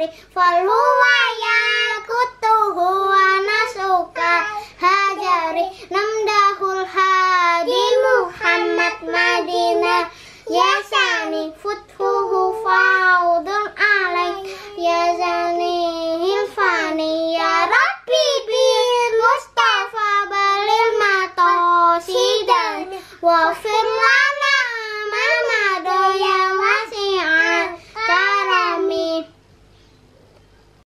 hari Faluwa ya kutu huwa hajari Namdahul hadi Muhammad Madinah Ya sani futhuhu faudun alaik Ya zani hilfani ya rabbi bin Mustafa balil mato wa Wafirlah